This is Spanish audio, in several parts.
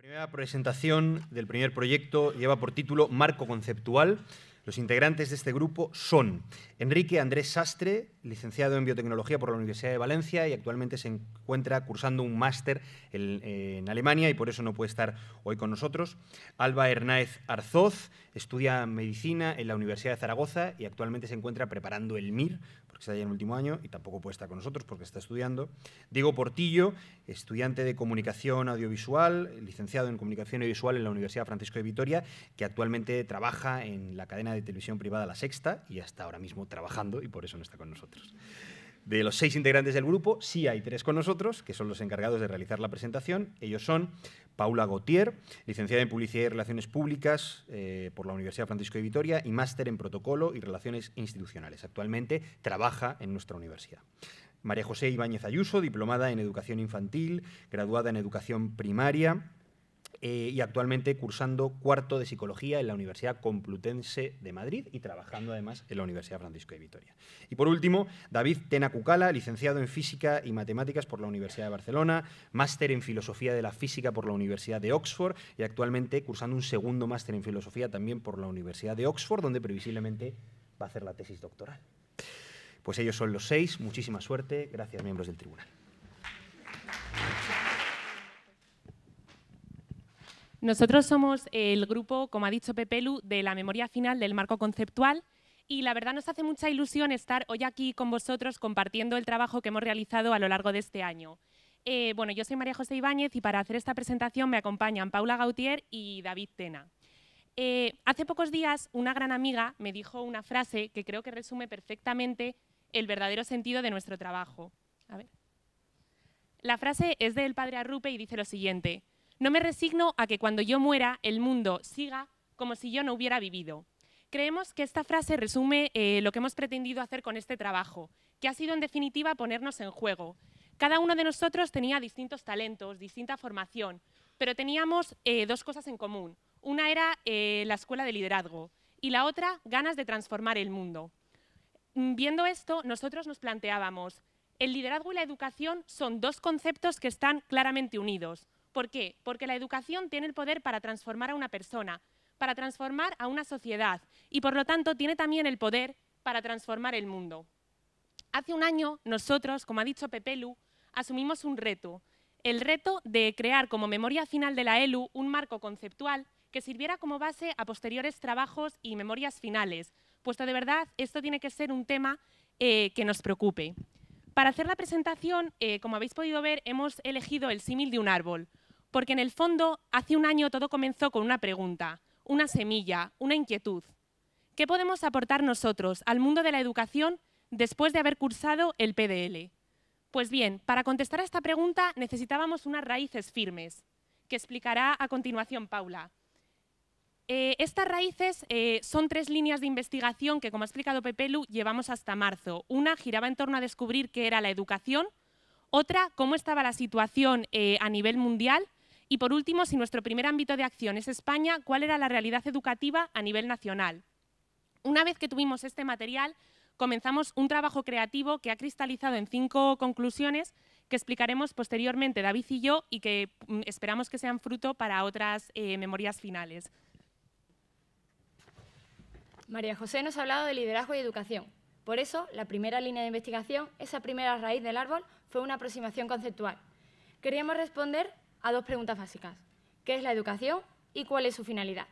primera presentación del primer proyecto lleva por título Marco Conceptual. Los integrantes de este grupo son Enrique Andrés Sastre, licenciado en Biotecnología por la Universidad de Valencia y actualmente se encuentra cursando un máster en, Alemania y por eso no puede estar hoy con nosotros. Alba Hernáez Arzoz estudia medicina en la Universidad de Zaragoza y actualmente se encuentra preparando el MIR, porque está ya en el último año y tampoco puede estar con nosotros porque está estudiando. Diego Portillo, estudiante de Comunicación Audiovisual, licenciado en Comunicación Audiovisual en la Universidad Francisco de Vitoria, que actualmente trabaja en la cadena de televisión privada La Sexta y hasta ahora mismo trabajando y por eso no está con nosotros. De los seis integrantes del grupo, sí hay tres con nosotros, que son los encargados de realizar la presentación. Ellos son Paula Gautier, licenciada en Publicidad y Relaciones Públicas eh, por la Universidad Francisco de Vitoria y máster en Protocolo y Relaciones Institucionales. Actualmente trabaja en nuestra universidad. María José Ibáñez Ayuso, diplomada en Educación Infantil, graduada en Educación Primaria eh, y actualmente cursando cuarto de psicología en la Universidad Complutense de Madrid y trabajando además en la Universidad Francisco de Vitoria. Y por último, David Tenacucala, licenciado en Física y Matemáticas por la Universidad de Barcelona, máster en Filosofía de la Física por la Universidad de Oxford y actualmente cursando un segundo máster en Filosofía también por la Universidad de Oxford, donde previsiblemente va a hacer la tesis doctoral. Pues ellos son los seis. Muchísima suerte. Gracias, miembros del tribunal. Nosotros somos el grupo, como ha dicho Pepelu, de la memoria final del marco conceptual y la verdad nos hace mucha ilusión estar hoy aquí con vosotros compartiendo el trabajo que hemos realizado a lo largo de este año. Eh, bueno, yo soy María José Ibáñez y para hacer esta presentación me acompañan Paula Gautier y David Tena. Eh, hace pocos días una gran amiga me dijo una frase que creo que resume perfectamente el verdadero sentido de nuestro trabajo. A ver. La frase es del padre Arrupe y dice lo siguiente, no me resigno a que cuando yo muera el mundo siga como si yo no hubiera vivido. Creemos que esta frase resume eh, lo que hemos pretendido hacer con este trabajo, que ha sido en definitiva ponernos en juego. Cada uno de nosotros tenía distintos talentos, distinta formación, pero teníamos eh, dos cosas en común. Una era eh, la escuela de liderazgo y la otra ganas de transformar el mundo. Mm, viendo esto, nosotros nos planteábamos, el liderazgo y la educación son dos conceptos que están claramente unidos, ¿Por qué? Porque la educación tiene el poder para transformar a una persona, para transformar a una sociedad y por lo tanto tiene también el poder para transformar el mundo. Hace un año nosotros, como ha dicho Pepelu, asumimos un reto, el reto de crear como memoria final de la ELU un marco conceptual que sirviera como base a posteriores trabajos y memorias finales, puesto de verdad esto tiene que ser un tema eh, que nos preocupe. Para hacer la presentación, eh, como habéis podido ver, hemos elegido el símil de un árbol, porque en el fondo hace un año todo comenzó con una pregunta, una semilla, una inquietud. ¿Qué podemos aportar nosotros al mundo de la educación después de haber cursado el PDL? Pues bien, para contestar a esta pregunta necesitábamos unas raíces firmes, que explicará a continuación Paula. Eh, estas raíces eh, son tres líneas de investigación que, como ha explicado Pepelu, llevamos hasta marzo. Una giraba en torno a descubrir qué era la educación, otra, cómo estaba la situación eh, a nivel mundial y por último, si nuestro primer ámbito de acción es España, ¿cuál era la realidad educativa a nivel nacional? Una vez que tuvimos este material, comenzamos un trabajo creativo que ha cristalizado en cinco conclusiones que explicaremos posteriormente David y yo y que mm, esperamos que sean fruto para otras eh, memorias finales. María José nos ha hablado de liderazgo y educación. Por eso, la primera línea de investigación, esa primera raíz del árbol, fue una aproximación conceptual. Queríamos responder a dos preguntas básicas. ¿Qué es la educación y cuál es su finalidad?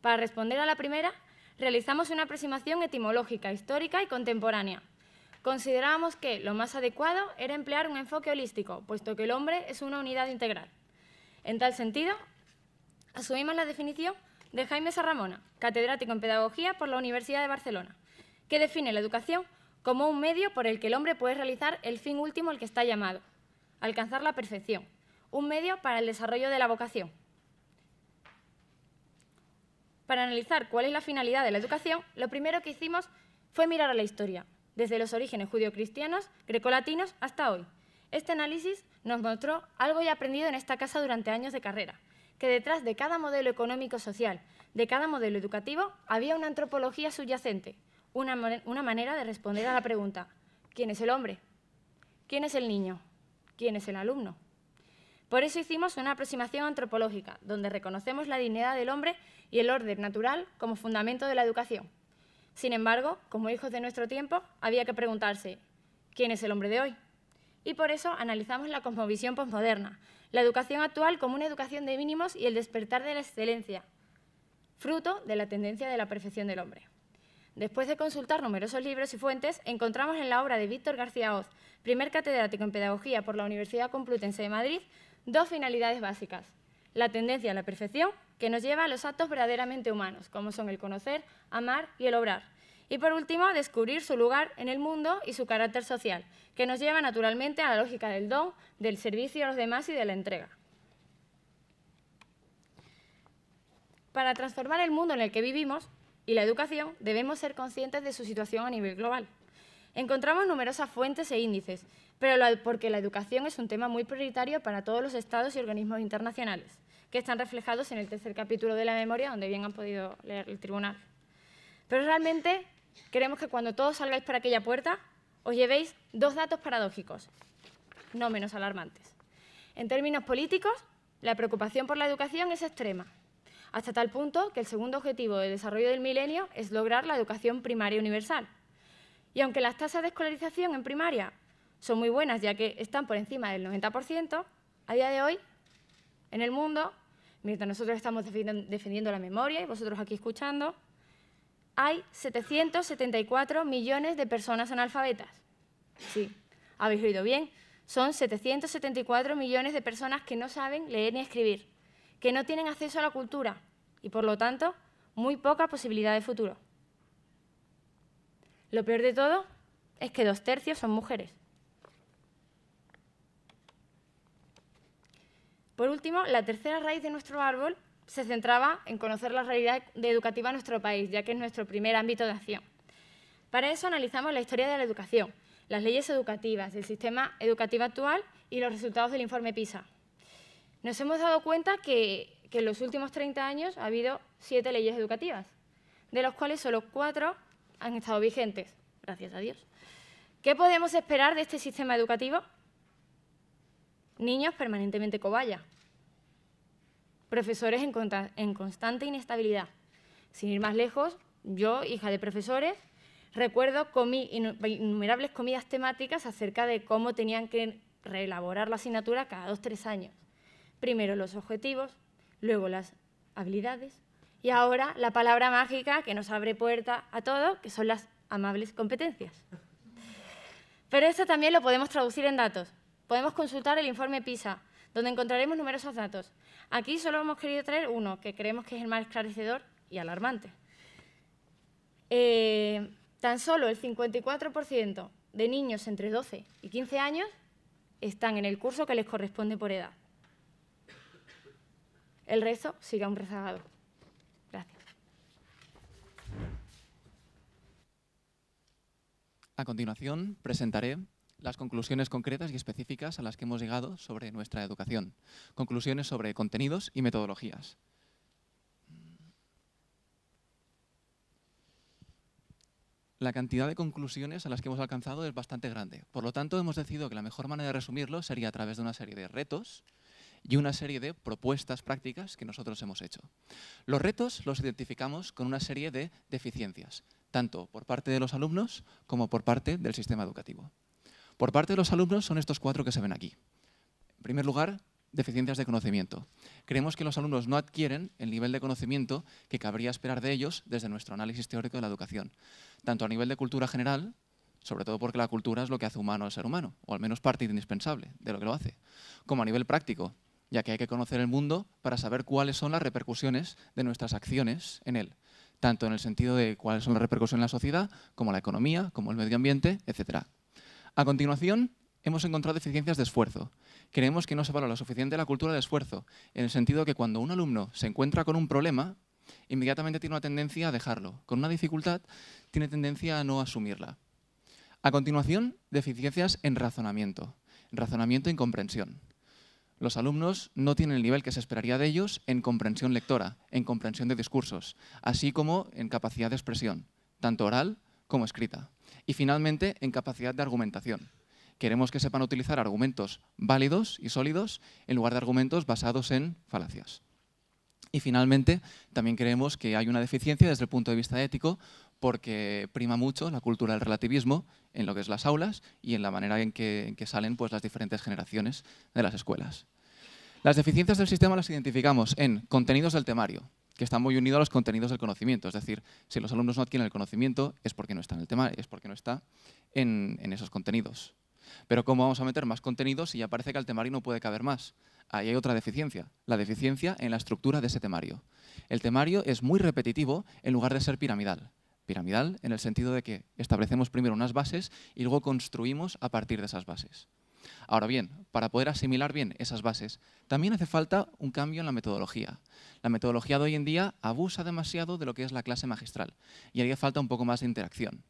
Para responder a la primera, realizamos una aproximación etimológica, histórica y contemporánea. Considerábamos que lo más adecuado era emplear un enfoque holístico, puesto que el hombre es una unidad integral. En tal sentido, asumimos la definición de Jaime Sarramona, catedrático en Pedagogía por la Universidad de Barcelona, que define la educación como un medio por el que el hombre puede realizar el fin último al que está llamado, alcanzar la perfección, un medio para el desarrollo de la vocación. Para analizar cuál es la finalidad de la educación, lo primero que hicimos fue mirar a la historia, desde los orígenes judio-cristianos, grecolatinos hasta hoy. Este análisis nos mostró algo ya aprendido en esta casa durante años de carrera, que detrás de cada modelo económico-social, de cada modelo educativo, había una antropología subyacente, una manera de responder a la pregunta, ¿quién es el hombre? ¿Quién es el niño? ¿Quién es el alumno? Por eso hicimos una aproximación antropológica, donde reconocemos la dignidad del hombre y el orden natural como fundamento de la educación. Sin embargo, como hijos de nuestro tiempo, había que preguntarse, ¿quién es el hombre de hoy? Y por eso analizamos la cosmovisión postmoderna, la educación actual como una educación de mínimos y el despertar de la excelencia, fruto de la tendencia de la perfección del hombre. Después de consultar numerosos libros y fuentes, encontramos en la obra de Víctor García Oz, primer catedrático en Pedagogía por la Universidad Complutense de Madrid, dos finalidades básicas. La tendencia a la perfección, que nos lleva a los actos verdaderamente humanos, como son el conocer, amar y el obrar. Y por último, descubrir su lugar en el mundo y su carácter social, que nos lleva naturalmente a la lógica del don, del servicio a los demás y de la entrega. Para transformar el mundo en el que vivimos y la educación, debemos ser conscientes de su situación a nivel global. Encontramos numerosas fuentes e índices pero porque la educación es un tema muy prioritario para todos los estados y organismos internacionales, que están reflejados en el tercer capítulo de la memoria, donde bien han podido leer el tribunal. Pero realmente queremos que cuando todos salgáis por aquella puerta, os llevéis dos datos paradójicos, no menos alarmantes. En términos políticos, la preocupación por la educación es extrema, hasta tal punto que el segundo objetivo de desarrollo del milenio es lograr la educación primaria universal. Y aunque las tasas de escolarización en primaria son muy buenas, ya que están por encima del 90%, a día de hoy, en el mundo, mientras nosotros estamos defendiendo la memoria y vosotros aquí escuchando, hay 774 millones de personas analfabetas. Sí, habéis oído bien, son 774 millones de personas que no saben leer ni escribir, que no tienen acceso a la cultura y, por lo tanto, muy poca posibilidad de futuro. Lo peor de todo es que dos tercios son mujeres. Por último, la tercera raíz de nuestro árbol se centraba en conocer la realidad educativa de nuestro país, ya que es nuestro primer ámbito de acción. Para eso analizamos la historia de la educación, las leyes educativas, el sistema educativo actual y los resultados del informe PISA. Nos hemos dado cuenta que, en los últimos 30 años ha habido siete leyes educativas, de las cuales solo cuatro han estado vigentes, gracias a Dios. ¿Qué podemos esperar de este sistema educativo? niños permanentemente cobaya, profesores en, constante inestabilidad. Sin ir más lejos, yo, hija de profesores, recuerdo comí innumerables comidas temáticas acerca de cómo tenían que reelaborar la asignatura cada dos o tres años. Primero los objetivos, luego las habilidades y ahora la palabra mágica que nos abre puerta a todo, que son las amables competencias. Pero eso también lo podemos traducir en datos podemos consultar el informe PISA, donde encontraremos numerosos datos. Aquí solo hemos querido traer uno, que creemos que es el más esclarecedor y alarmante. Eh, tan solo el 54% de niños entre 12 y 15 años están en el curso que les corresponde por edad. El resto sigue un rezagado. Gracias. A continuación, presentaré las conclusiones concretas y específicas a las que hemos llegado sobre nuestra educación. Conclusiones sobre contenidos y metodologías. La cantidad de conclusiones a las que hemos alcanzado es bastante grande. Por lo tanto, hemos decidido que la mejor manera de resumirlo sería a través de una serie de retos y una serie de propuestas prácticas que nosotros hemos hecho. Los retos los identificamos con una serie de deficiencias, tanto por parte de los alumnos como por parte del sistema educativo. Por parte de los alumnos son estos cuatro que se ven aquí. En primer lugar, deficiencias de conocimiento. Creemos que los alumnos no adquieren el nivel de conocimiento que cabría esperar de ellos desde nuestro análisis teórico de la educación, tanto a nivel de cultura general, sobre todo porque la cultura es lo que hace humano al ser humano, o al menos parte indispensable de lo que lo hace, como a nivel práctico, ya que hay que conocer el mundo para saber cuáles son las repercusiones de nuestras acciones en él tanto en el sentido de cuáles son las repercusiones en la sociedad, como la economía, como el medio ambiente, etcétera. A continuación, hemos encontrado deficiencias de esfuerzo. Creemos que no se valora lo suficiente la cultura de esfuerzo, en el sentido que cuando un alumno se encuentra con un problema, inmediatamente tiene una tendencia a dejarlo. Con una dificultad, tiene tendencia a no asumirla. A continuación, deficiencias en razonamiento, razonamiento y e comprensión. Los alumnos no tienen el nivel que se esperaría de ellos en comprensión lectora, en comprensión de discursos, así como en capacidad de expresión, tanto oral como escrita. Y finalmente, en capacidad de argumentación. Queremos que sepan utilizar argumentos válidos y sólidos en lugar de argumentos basados en falacias. Y finalmente, también creemos que hay una deficiencia desde el punto de vista ético porque prima mucho la cultura del relativismo en lo que es las aulas y en la manera en que, salen pues, las diferentes generaciones de las escuelas. Las deficiencias del sistema las identificamos en contenidos del temario, que está muy unido a los contenidos del conocimiento. Es decir, si los alumnos no adquieren el conocimiento es porque no está en el tema, es porque no está en, esos contenidos. Pero ¿cómo vamos a meter más contenidos si ya parece que al temario no puede caber más? Ahí hay otra deficiencia, la deficiencia en la estructura de ese temario. El temario es muy repetitivo en lugar de ser piramidal. Piramidal en el sentido de que establecemos primero unas bases y luego construimos a partir de esas bases. Ahora bien, para poder asimilar bien esas bases, también hace falta un cambio en la metodología. La metodología de hoy en día abusa demasiado de lo que es la clase magistral y haría falta un poco más de interacción.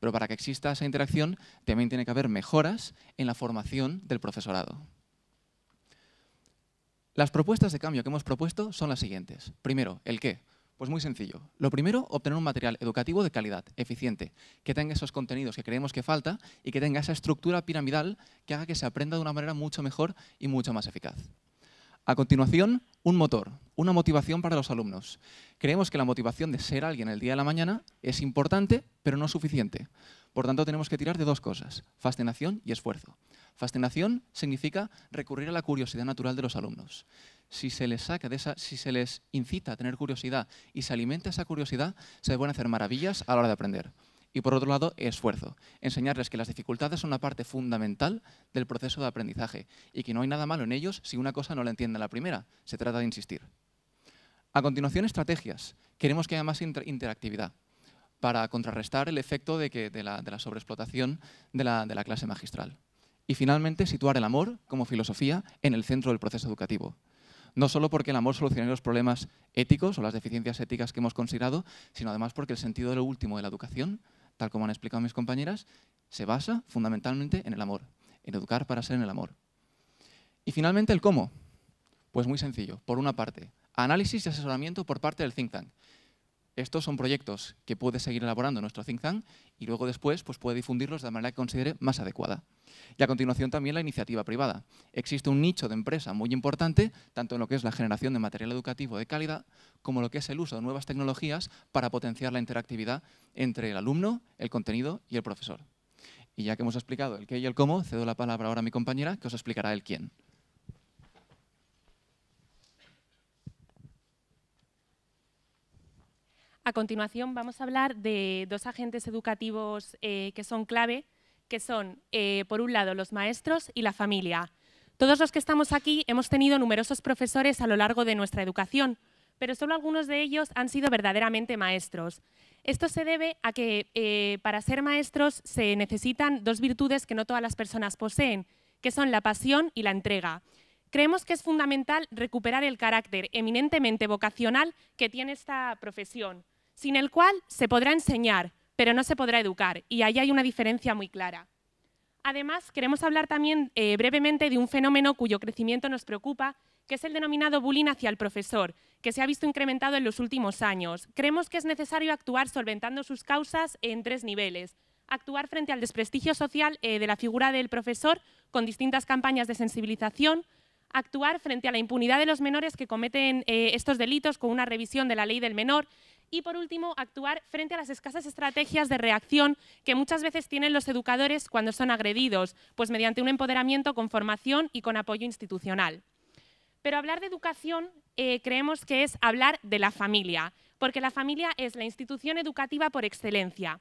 Pero para que exista esa interacción, también tiene que haber mejoras en la formación del profesorado. Las propuestas de cambio que hemos propuesto son las siguientes. Primero, el qué. Pues muy sencillo. Lo primero, obtener un material educativo de calidad, eficiente, que tenga esos contenidos que creemos que falta y que tenga esa estructura piramidal que haga que se aprenda de una manera mucho mejor y mucho más eficaz. A continuación, un motor, una motivación para los alumnos. Creemos que la motivación de ser alguien el día de la mañana es importante, pero no suficiente. Por tanto, tenemos que tirar de dos cosas, fascinación y esfuerzo. Fascinación significa recurrir a la curiosidad natural de los alumnos. Si se les saca si se les incita a tener curiosidad y se alimenta esa curiosidad, se pueden hacer maravillas a la hora de aprender. Y por otro lado, esfuerzo. Enseñarles que las dificultades son una parte fundamental del proceso de aprendizaje y que no hay nada malo en ellos si una cosa no la entienden la primera. Se trata de insistir. A continuación, estrategias. Queremos que haya más interactividad para contrarrestar el efecto de, que, la, sobreexplotación de la clase magistral. Y finalmente, situar el amor como filosofía en el centro del proceso educativo. No solo porque el amor solucione los problemas éticos o las deficiencias éticas que hemos considerado, sino además porque el sentido de lo último de la educación, tal como han explicado mis compañeras, se basa fundamentalmente en el amor, en educar para ser en el amor. Y finalmente, el cómo. Pues muy sencillo. Por una parte, análisis y asesoramiento por parte del think tank. Estos son proyectos que puede seguir elaborando nuestro think tank y luego después pues, puede difundirlos de la manera que considere más adecuada. Y a continuación también la iniciativa privada. Existe un nicho de empresa muy importante, tanto en lo que es la generación de material educativo de calidad, como lo que es el uso de nuevas tecnologías para potenciar la interactividad entre el alumno, el contenido y el profesor. Y ya que hemos explicado el qué y el cómo, cedo la palabra ahora a mi compañera que os explicará el quién. A continuación vamos a hablar de dos agentes educativos eh, que son clave, que son, eh, por un lado, los maestros y la familia. Todos los que estamos aquí hemos tenido numerosos profesores a lo largo de nuestra educación, pero solo algunos de ellos han sido verdaderamente maestros. Esto se debe a que eh, para ser maestros se necesitan dos virtudes que no todas las personas poseen, que son la pasión y la entrega. Creemos que es fundamental recuperar el carácter eminentemente vocacional que tiene esta profesión sin el cual se podrá enseñar, pero no se podrá educar, y ahí hay una diferencia muy clara. Además, queremos hablar también eh, brevemente de un fenómeno cuyo crecimiento nos preocupa, que es el denominado bullying hacia el profesor, que se ha visto incrementado en los últimos años. Creemos que es necesario actuar solventando sus causas en tres niveles. Actuar frente al desprestigio social eh, de la figura del profesor con distintas campañas de sensibilización, actuar frente a la impunidad de los menores que cometen eh, estos delitos con una revisión de la ley del menor y por último, actuar frente a las escasas estrategias de reacción que muchas veces tienen los educadores cuando son agredidos, pues mediante un empoderamiento con formación y con apoyo institucional. Pero hablar de educación eh, creemos que es hablar de la familia, porque la familia es la institución educativa por excelencia.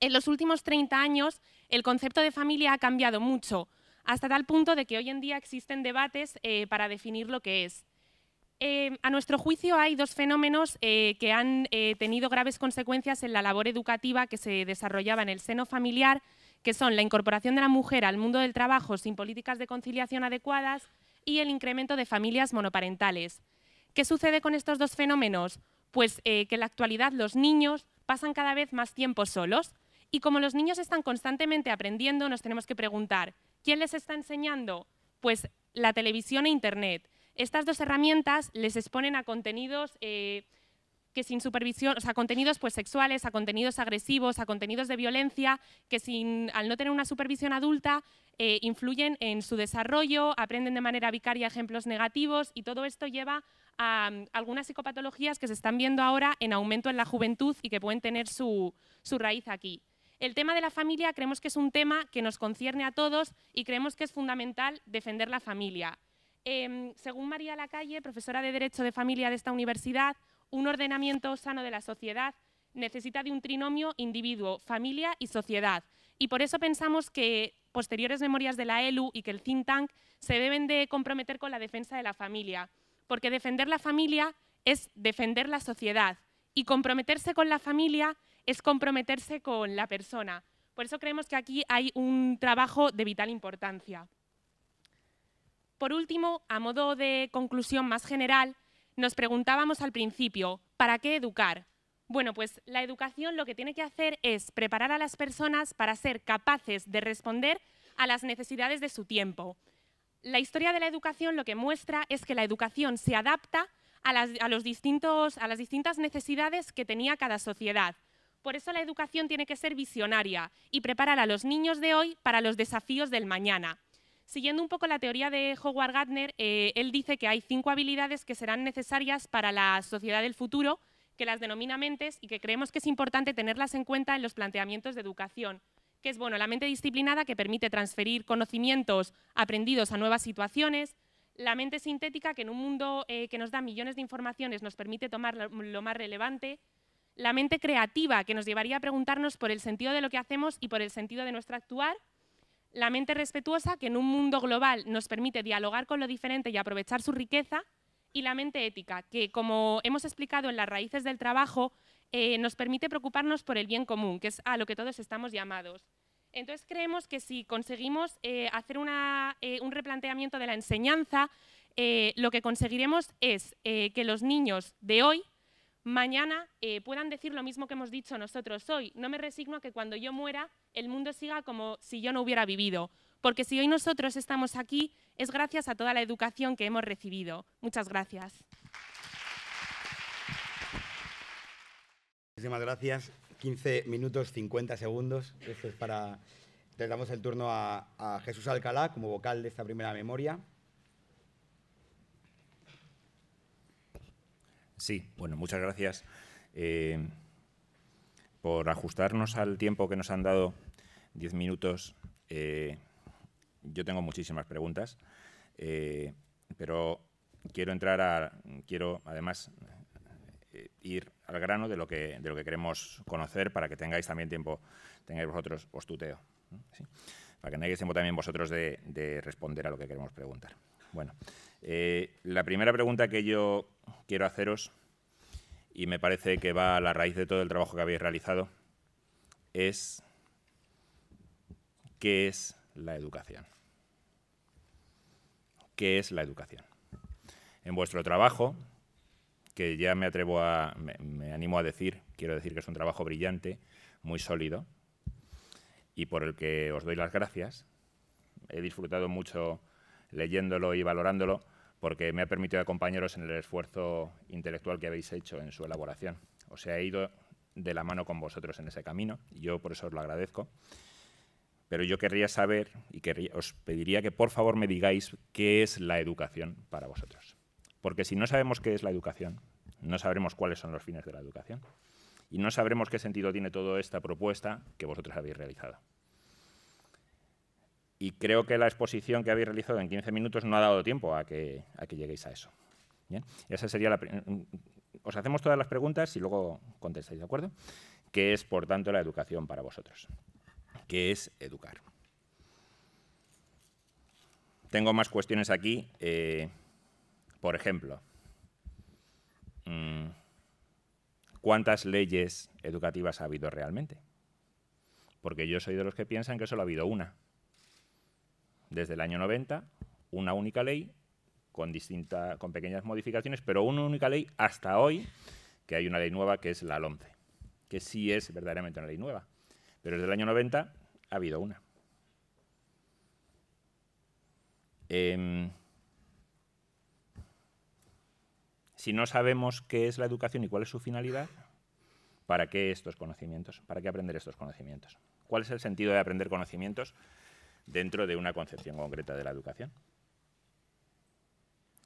En los últimos 30 años, el concepto de familia ha cambiado mucho, hasta tal punto de que hoy en día existen debates eh, para definir lo que es. Eh, a nuestro juicio hay dos fenómenos eh, que han eh, tenido graves consecuencias en la labor educativa que se desarrollaba en el seno familiar, que son la incorporación de la mujer al mundo del trabajo sin políticas de conciliación adecuadas y el incremento de familias monoparentales. ¿Qué sucede con estos dos fenómenos? Pues que en la actualidad los niños pasan cada vez más tiempo solos y como los niños están constantemente aprendiendo, nos tenemos que preguntar, ¿quién les está enseñando? Pues la televisión e Internet. Estas dos herramientas les exponen a contenidos eh, que sin supervisión, o contenidos pues, sexuales, a contenidos agresivos, a contenidos de violencia, que sin, al no tener una supervisión adulta eh, influyen en su desarrollo, aprenden de manera vicaria ejemplos negativos y todo esto lleva a mm, algunas psicopatologías que se están viendo ahora en aumento en la juventud y que pueden tener su raíz aquí. El tema de la familia creemos que es un tema que nos concierne a todos y creemos que es fundamental defender la familia. Em, según María Lacalle, profesora de Derecho de Familia de esta universidad, un ordenamiento sano de la sociedad necesita de un trinomio individuo, familia y sociedad. Y por eso pensamos que posteriores memorias de la ELU y que el think tank se deben de comprometer con la defensa de la familia, porque defender la familia es defender la sociedad y comprometerse con la familia es comprometerse con la persona. Por eso creemos que aquí hay un trabajo de vital importancia. Por último, a modo de conclusión más general, nos preguntábamos al principio, ¿para qué educar? Bueno, pues la educación lo que tiene que hacer es preparar a las personas para ser capaces de responder a las necesidades de su tiempo. La historia de la educación lo que muestra es que la educación se adapta a las, los distintos, a las distintas necesidades que tenía cada sociedad. Por eso la educación tiene que ser visionaria y preparar a los niños de hoy para los desafíos del mañana. Siguiendo un poco la teoría de Howard Gardner, eh, él dice que hay cinco habilidades que serán necesarias para la sociedad del futuro, que las denomina mentes y que creemos que es importante tenerlas en cuenta en los planteamientos de educación, que es bueno, la mente disciplinada que permite transferir conocimientos aprendidos a nuevas situaciones, la mente sintética que en un mundo eh, que nos da millones de informaciones nos permite tomar lo, más relevante, la mente creativa que nos llevaría a preguntarnos por el sentido de lo que hacemos y por el sentido de nuestro actuar, la mente respetuosa que en un mundo global nos permite dialogar con lo diferente y aprovechar su riqueza, y la mente ética, que como hemos explicado en las raíces del trabajo, eh, nos permite preocuparnos por el bien común, que es a lo que todos estamos llamados. Entonces creemos que si conseguimos eh, hacer eh, un replanteamiento de la enseñanza, lo que conseguiremos es que los niños de hoy mañana eh, puedan decir lo mismo que hemos dicho nosotros hoy. No me resigno a que cuando yo muera el mundo siga como si yo no hubiera vivido, porque si hoy nosotros estamos aquí es gracias a toda la educación que hemos recibido. Muchas gracias. Muchísimas gracias. 15 minutos 50 segundos. es para... Le damos el turno a Jesús Alcalá como vocal de esta primera memoria. Sí, bueno, muchas gracias eh, por ajustarnos al tiempo que nos han dado, diez minutos. Eh, yo tengo muchísimas preguntas, eh, pero quiero entrar a, quiero además ir al grano de lo que de lo que queremos conocer para que tengáis también tiempo, tengáis vosotros os tuteo, para que tengáis tiempo también vosotros de, de responder a lo que queremos preguntar. Bueno. Eh, la primera pregunta que yo quiero haceros, y me parece que va a la raíz de todo el trabajo que habéis realizado, es ¿qué es la educación? ¿Qué es la educación? En vuestro trabajo, que ya me atrevo a, me, me animo a decir, quiero decir que es un trabajo brillante, muy sólido, y por el que os doy las gracias. He disfrutado mucho leyéndolo y valorándolo, porque me ha permitido acompañaros en el esfuerzo intelectual que habéis hecho en su elaboración. Os he ido de la mano con vosotros en ese camino, y yo por eso os lo agradezco. Pero yo querría saber y os pediría que por favor me digáis qué es la educación para vosotros. Porque si no sabemos qué es la educación, no sabremos cuáles son los fines de la educación y no sabremos qué sentido tiene toda esta propuesta que vosotros habéis realizado y creo que la exposición que habéis realizado en 15 minutos no ha dado tiempo a que, lleguéis a eso. Esa sería mm, mm, Os hacemos todas las preguntas y luego contestáis, ¿de acuerdo? ¿Qué es, por tanto, la educación para vosotros? ¿Qué es educar? Tengo más cuestiones aquí. Eh, por ejemplo, mm, ¿cuántas leyes educativas ha habido realmente? Porque yo soy de los que piensan que solo ha habido una desde el año 90 una única ley con, distinta, con pequeñas modificaciones, pero una única ley hasta hoy, que hay una ley nueva que es la LOMCE, que sí es verdaderamente una ley nueva. Pero desde el año 90 ha habido una. Em, si no sabemos qué es la educación y cuál es su finalidad, ¿para qué estos conocimientos? ¿Para qué aprender estos conocimientos? ¿Cuál es el sentido de aprender conocimientos dentro de una concepción concreta de la educación.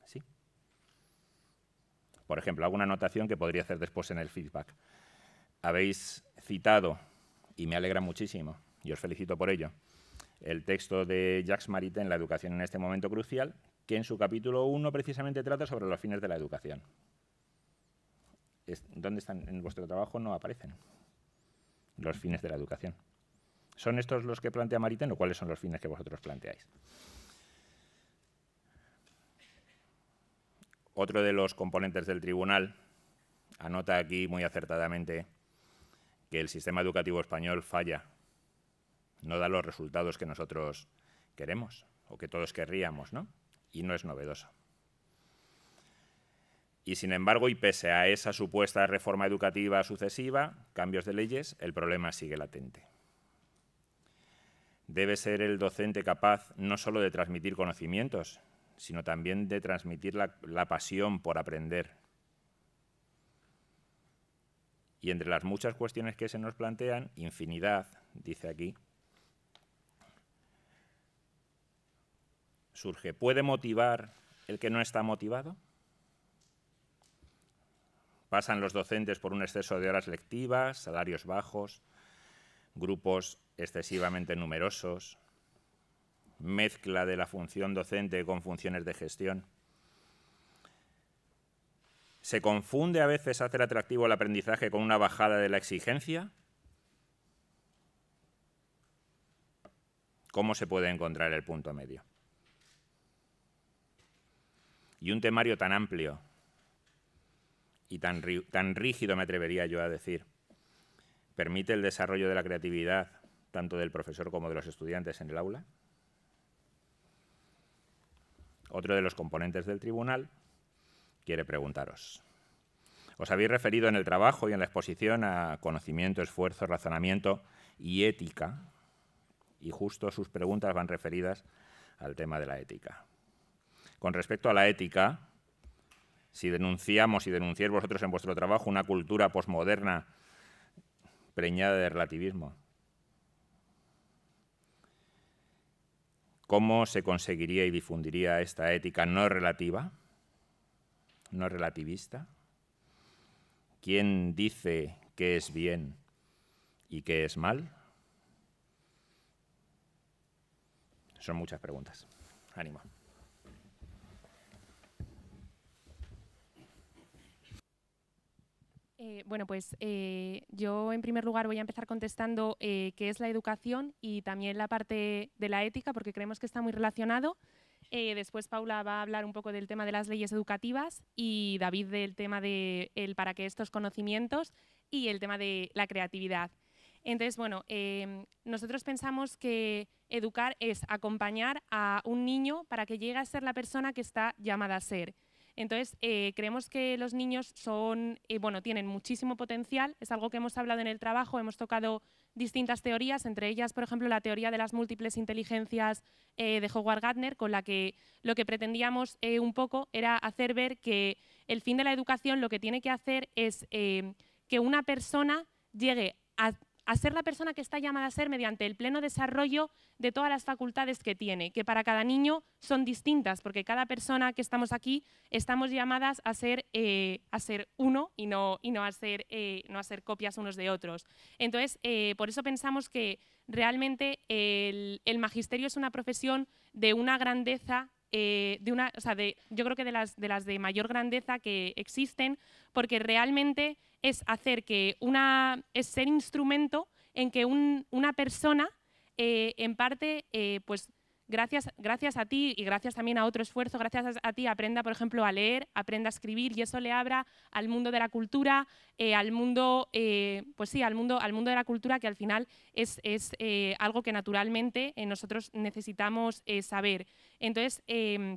¿Sí? Por ejemplo, hago una anotación que podría hacer después en el feedback. Habéis citado, y me alegra muchísimo, y os felicito por ello, el texto de Jacques Maritain, La educación en este momento crucial, que en su capítulo 1 precisamente trata sobre los fines de la educación. ¿Dónde están en vuestro trabajo? No aparecen los fines de la educación. ¿Son estos los que plantea Mariten o cuáles son los fines que vosotros planteáis? Otro de los componentes del tribunal anota aquí muy acertadamente que el sistema educativo español falla, no da los resultados que nosotros queremos o que todos querríamos, ¿no? Y no es novedoso. Y sin embargo, y pese a esa supuesta reforma educativa sucesiva, cambios de leyes, el problema sigue latente debe ser el docente capaz no solo de transmitir conocimientos, sino también de transmitir la, pasión por aprender. Y entre las muchas cuestiones que se nos plantean, infinidad, dice aquí, surge, ¿puede motivar el que no está motivado? Pasan los docentes por un exceso de horas lectivas, salarios bajos, grupos excesivamente numerosos, mezcla de la función docente con funciones de gestión. ¿Se confunde a veces hacer atractivo el aprendizaje con una bajada de la exigencia? ¿Cómo se puede encontrar el punto medio? Y un temario tan amplio y tan, tan rígido, me atrevería yo a decir, permite el desarrollo de la creatividad tanto del profesor como de los estudiantes en el aula. Otro de los componentes del tribunal quiere preguntaros. Os habéis referido en el trabajo y en la exposición a conocimiento, esfuerzo, razonamiento y ética, y justo sus preguntas van referidas al tema de la ética. Con respecto a la ética, si denunciamos y denunciáis vosotros en vuestro trabajo una cultura posmoderna preñada de relativismo. ¿Cómo se conseguiría y difundiría esta ética no relativa, no relativista? ¿Quién dice qué es bien y qué es mal? Son muchas preguntas. Ánimo. Eh, bueno, pues eh, yo en primer lugar voy a empezar contestando eh, qué es la educación y también la parte de la ética, porque creemos que está muy relacionado. después Paula va a hablar un poco del tema de las leyes educativas y David del tema de el para qué estos conocimientos y el tema de la creatividad. Entonces, bueno, em, nosotros pensamos que educar es acompañar a un niño para que llegue a ser la persona que está llamada a ser. Entonces, eh, creemos que los niños son, eh, bueno, tienen muchísimo potencial, es algo que hemos hablado en el trabajo, hemos tocado distintas teorías, entre ellas, por ejemplo, la teoría de las múltiples inteligencias eh, de Howard Gardner, con la que lo que pretendíamos un poco era hacer ver que el fin de la educación lo que tiene que hacer es que una persona llegue a a ser la persona que está llamada a ser mediante el pleno desarrollo de todas las facultades que tiene, que para cada niño son distintas, porque cada persona que estamos aquí estamos llamadas a ser, eh, a ser uno y, no, y no, a ser, eh, no copias unos de otros. Entonces, eh, por eso pensamos que realmente el magisterio es una profesión de una grandeza eh, de una, yo creo que de las, de mayor grandeza que existen, porque realmente es hacer que una, es ser instrumento en que una persona, eh, en parte, eh, pues gracias, a ti y gracias también a otro esfuerzo, gracias a ti aprenda, por ejemplo, a leer, aprenda a escribir y eso le abra al mundo de la cultura, eh, al mundo, eh, pues sí, al mundo, al mundo de la cultura que al final es, eh, algo que naturalmente nosotros necesitamos saber. Entonces, em,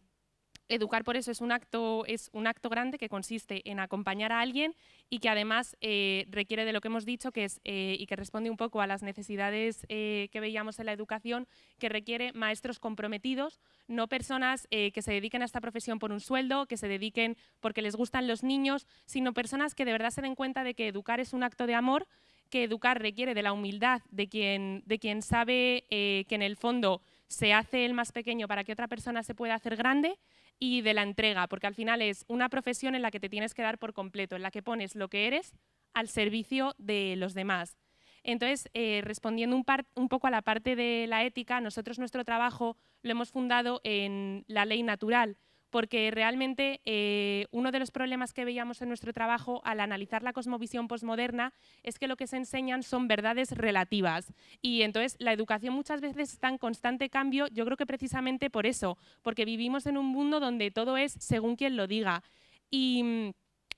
educar por eso es un acto, es un acto grande que consiste en acompañar a alguien y que además eh, requiere de lo que hemos dicho que es, eh, y que responde un poco a las necesidades eh, que veíamos en la educación, que requiere maestros comprometidos, no personas que se dediquen a esta profesión por un sueldo, que se dediquen porque les gustan los niños, sino personas que de verdad se den cuenta de que educar es un acto de amor, que educar requiere de la humildad de quien, de quien sabe que en el fondo se hace el más pequeño para que otra persona se pueda hacer grande y de la entrega, porque al final es una profesión en la que te tienes que dar por completo, en la que pones lo que eres al servicio de los demás. Entonces, eh, respondiendo un, un, poco a la parte de la ética, nosotros nuestro trabajo lo hemos fundado en la ley natural porque realmente eh, uno de los problemas que veíamos en nuestro trabajo al analizar la cosmovisión posmoderna es que lo que se enseñan son verdades relativas. Y entonces la educación muchas veces está en constante cambio, yo creo que precisamente por eso, porque vivimos en un mundo donde todo es según quien lo diga. Y mm,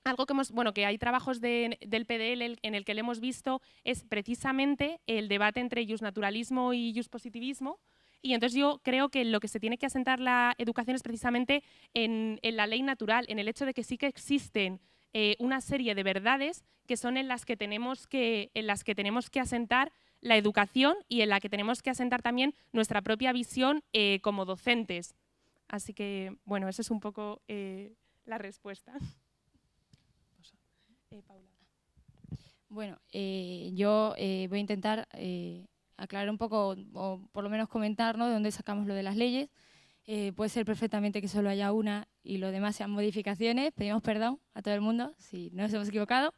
algo que bueno, que hay trabajos del PDL en el que le hemos visto es precisamente el debate entre just naturalismo y just positivismo, y entonces yo creo que lo que se tiene que asentar la educación es precisamente en, la ley natural, en el hecho de que sí que existen eh, una serie de verdades que son en las que, tenemos que, en las que tenemos que asentar la educación y en la que tenemos que asentar también nuestra propia visión eh, como docentes. Así que, bueno, esa es un poco eh, la respuesta. Paula. Bueno, yo voy a intentar aclarar un poco, o por lo menos comentarnos de dónde sacamos lo de las leyes. Eh, puede ser perfectamente que solo haya una y lo demás sean modificaciones. Pedimos perdón a todo el mundo si nos hemos equivocado,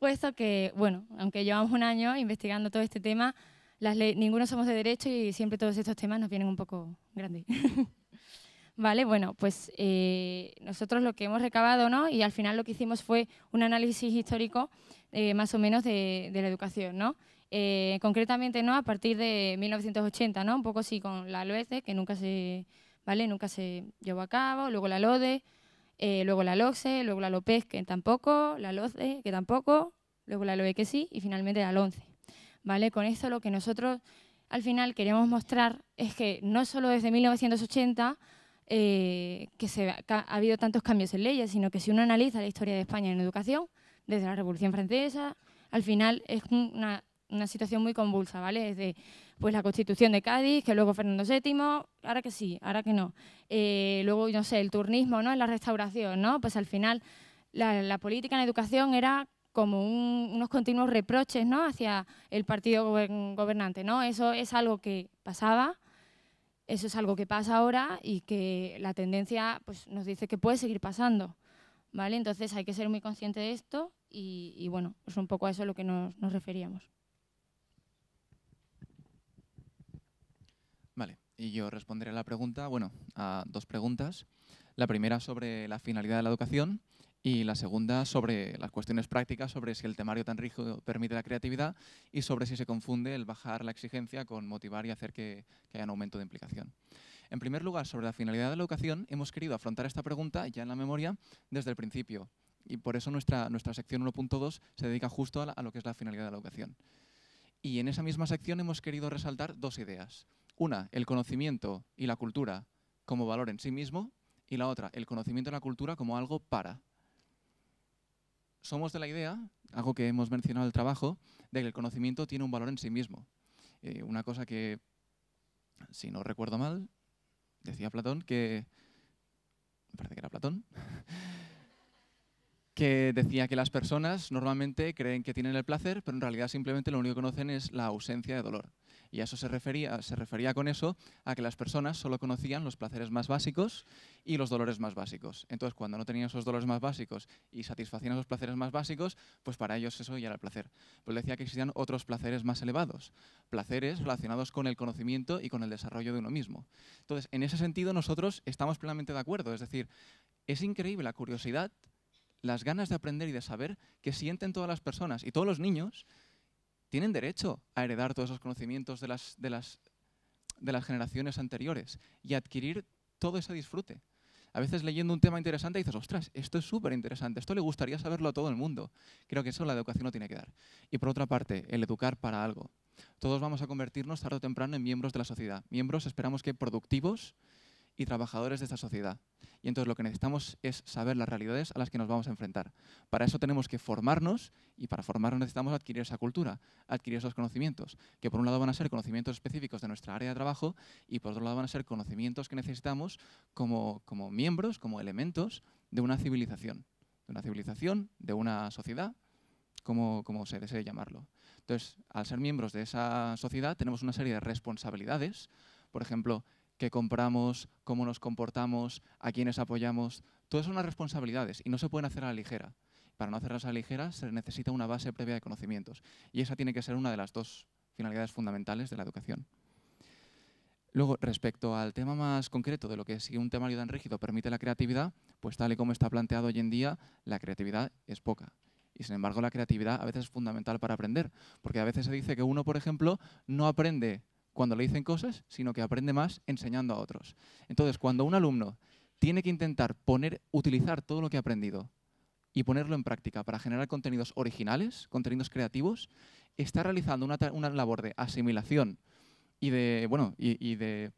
puesto que, bueno, aunque llevamos un año investigando todo este tema, las ninguno somos de derecho y siempre todos estos temas nos vienen un poco grandes. vale, bueno, pues eh, nosotros lo que hemos recabado, ¿no? Y al final lo que hicimos fue un análisis histórico eh, más o menos de, de la educación, ¿no? Eh, concretamente no a partir de 1980, ¿no? Un poco sí con la LOECE, que nunca se, ¿vale? Nunca se llevó a cabo, luego la LODE, eh, luego la LOCE, luego la LOPEZ, que tampoco, la LOCE, que tampoco, luego la LOE, que sí, y finalmente la LONCE, ¿vale? Con esto lo que nosotros al final queremos mostrar es que no solo desde 1980 eh, que se ha, habido tantos cambios en leyes, sino que si uno analiza la historia de España en educación, desde la Revolución Francesa, al final es una una situación muy convulsa, ¿vale? Desde pues, la Constitución de Cádiz, que luego Fernando VII, ahora que sí, ahora que no. Eh, luego, no sé, el turnismo, ¿no? En la restauración, ¿no? Pues al final la, política en educación era como unos continuos reproches, ¿no? Hacia el partido gobernante, ¿no? Eso es algo que pasaba, eso es algo que pasa ahora y que la tendencia pues, nos dice que puede seguir pasando, ¿vale? Entonces hay que ser muy consciente de esto y, bueno, es un poco a eso a lo que nos referíamos. Y yo responderé a la pregunta, bueno, a dos preguntas. La primera sobre la finalidad de la educación y la segunda sobre las cuestiones prácticas, sobre si el temario tan rígido permite la creatividad y sobre si se confunde el bajar la exigencia con motivar y hacer que, haya un aumento de implicación. En primer lugar, sobre la finalidad de la educación, hemos querido afrontar esta pregunta ya en la memoria desde el principio y por eso nuestra, nuestra sección 1.2 se dedica justo a lo que es la finalidad de la educación. Y en esa misma sección hemos querido resaltar dos ideas. Una, el conocimiento y la cultura como valor en sí mismo, y la otra, el conocimiento y la cultura como algo para. Somos de la idea, algo que hemos mencionado en el trabajo, de que el conocimiento tiene un valor en sí mismo. Eh, una cosa que, si no recuerdo mal, decía Platón que... Me parece que era Platón. que decía que las personas normalmente creen que tienen el placer, pero en realidad simplemente lo único que conocen es la ausencia de dolor. Y eso se refería, se refería con eso a que las personas solo conocían los placeres más básicos y los dolores más básicos. Entonces, cuando no tenían esos dolores más básicos y satisfacían esos placeres más básicos, pues para ellos eso ya era el placer. Pues decía que existían otros placeres más elevados, placeres relacionados con el conocimiento y con el desarrollo de uno mismo. Entonces, en ese sentido, nosotros estamos plenamente de acuerdo. Es decir, es increíble la curiosidad las ganas de aprender y de saber que sienten todas las personas y todos los niños tienen derecho a heredar todos esos conocimientos de las, de las, de las generaciones anteriores y adquirir todo ese disfrute. A veces leyendo un tema interesante dices, ostras, esto es súper interesante, esto le gustaría saberlo a todo el mundo. Creo que eso la educación no tiene que dar. Y por otra parte, el educar para algo. Todos vamos a convertirnos tarde o temprano en miembros de la sociedad. Miembros, esperamos que productivos y trabajadores de esta sociedad. Y entonces lo que necesitamos es saber las realidades a las que nos vamos a enfrentar. Para eso tenemos que formarnos y para formarnos necesitamos adquirir esa cultura, adquirir esos conocimientos, que por un lado van a ser conocimientos específicos de nuestra área de trabajo y por otro lado van a ser conocimientos que necesitamos como, como miembros, como elementos de una civilización, de una civilización, de una sociedad, como, como se desee llamarlo. Entonces, al ser miembros de esa sociedad tenemos una serie de responsabilidades, por ejemplo, qué compramos, cómo nos comportamos, a quiénes apoyamos. Todas son responsabilidades y no se pueden hacer a la ligera. Para no hacerlas a la ligera se necesita una base previa de conocimientos y esa tiene que ser una de las dos finalidades fundamentales de la educación. Luego, respecto al tema más concreto de lo que si un tema tan rígido permite la creatividad, pues tal y como está planteado hoy en día, la creatividad es poca. Y sin embargo, la creatividad a veces es fundamental para aprender, porque a veces se dice que uno, por ejemplo, no aprende cuando le dicen cosas, sino que aprende más enseñando a otros. Entonces, cuando un alumno tiene que intentar poner, utilizar todo lo que ha aprendido y ponerlo en práctica para generar contenidos originales, contenidos creativos, está realizando una, labor de asimilación y de, bueno, y, de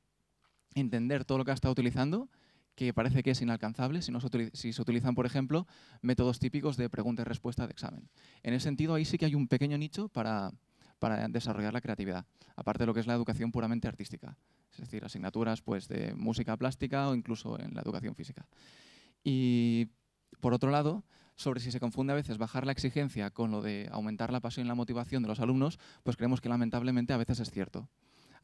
entender todo lo que ha estado utilizando que parece que es inalcanzable si, no si se utilizan, por ejemplo, métodos típicos de pregunta y respuesta de examen. En ese sentido, ahí sí que hay un pequeño nicho para, para desarrollar la creatividad, aparte de lo que es la educación puramente artística, es decir, asignaturas pues, de música plástica o incluso en la educación física. Y por otro lado, sobre si se confunde a veces bajar la exigencia con lo de aumentar la pasión y la motivación de los alumnos, pues creemos que lamentablemente a veces es cierto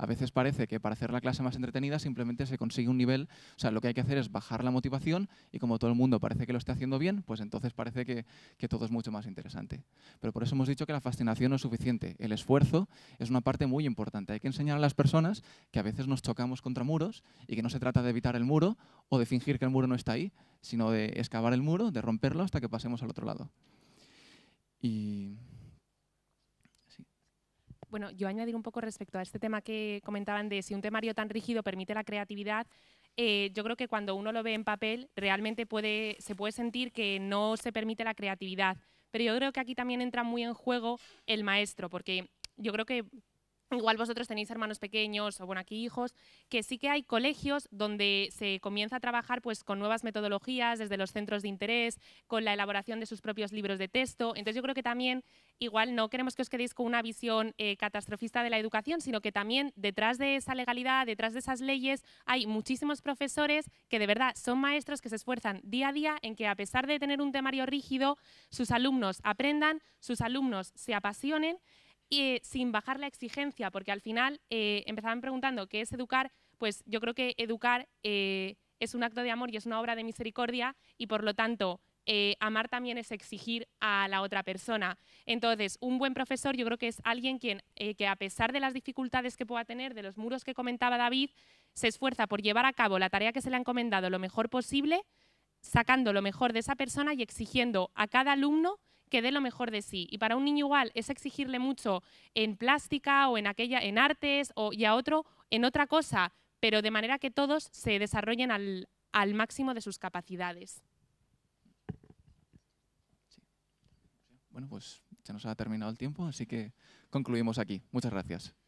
a veces parece que para hacer la clase más entretenida simplemente se consigue un nivel, o sea, lo que hay que hacer es bajar la motivación y como todo el mundo parece que lo está haciendo bien, pues entonces parece que, todo es mucho más interesante. Pero por eso hemos dicho que la fascinación no es suficiente, el esfuerzo es una parte muy importante. Hay que enseñar a las personas que a veces nos chocamos contra muros y que no se trata de evitar el muro o de fingir que el muro no está ahí, sino de excavar el muro, de romperlo hasta que pasemos al otro lado. Y bueno, yo añadir un poco respecto a este tema que comentaban de si un temario tan rígido permite la creatividad, eh, yo creo que cuando uno lo ve en papel realmente se puede sentir que no se permite la creatividad. Pero yo creo que aquí también entra muy en juego el maestro, porque yo creo que Igual vosotros tenéis hermanos pequeños o bueno, aquí hijos, que sí que hay colegios donde se comienza a trabajar pues con nuevas metodologías desde los centros de interés, con la elaboración de sus propios libros de texto. Entonces yo creo que también igual no queremos que os quedéis con una visión eh, catastrofista de la educación, sino que también detrás de esa legalidad, detrás de esas leyes, hay muchísimos profesores que de verdad son maestros que se esfuerzan día a día en que a pesar de tener un temario rígido, sus alumnos aprendan, sus alumnos se apasionen y sin bajar la exigencia, porque al final eh, empezaban preguntando qué es educar, pues yo creo que educar eh, es un acto de amor y es una obra de misericordia y por lo tanto eh, amar también es exigir a la otra persona. Entonces, un buen profesor yo creo que es alguien quien, que a pesar de las dificultades que pueda tener, de los muros que comentaba David, se esfuerza por llevar a cabo la tarea que se le ha encomendado lo mejor posible, sacando lo mejor de esa persona y exigiendo a cada alumno que dé lo mejor de sí. Y para un niño igual es exigirle mucho en plástica o en aquella, en artes o, y a otro en otra cosa, pero de manera que todos se desarrollen al, máximo de sus capacidades. Bueno, pues se nos ha terminado el tiempo, así que concluimos aquí. Muchas gracias.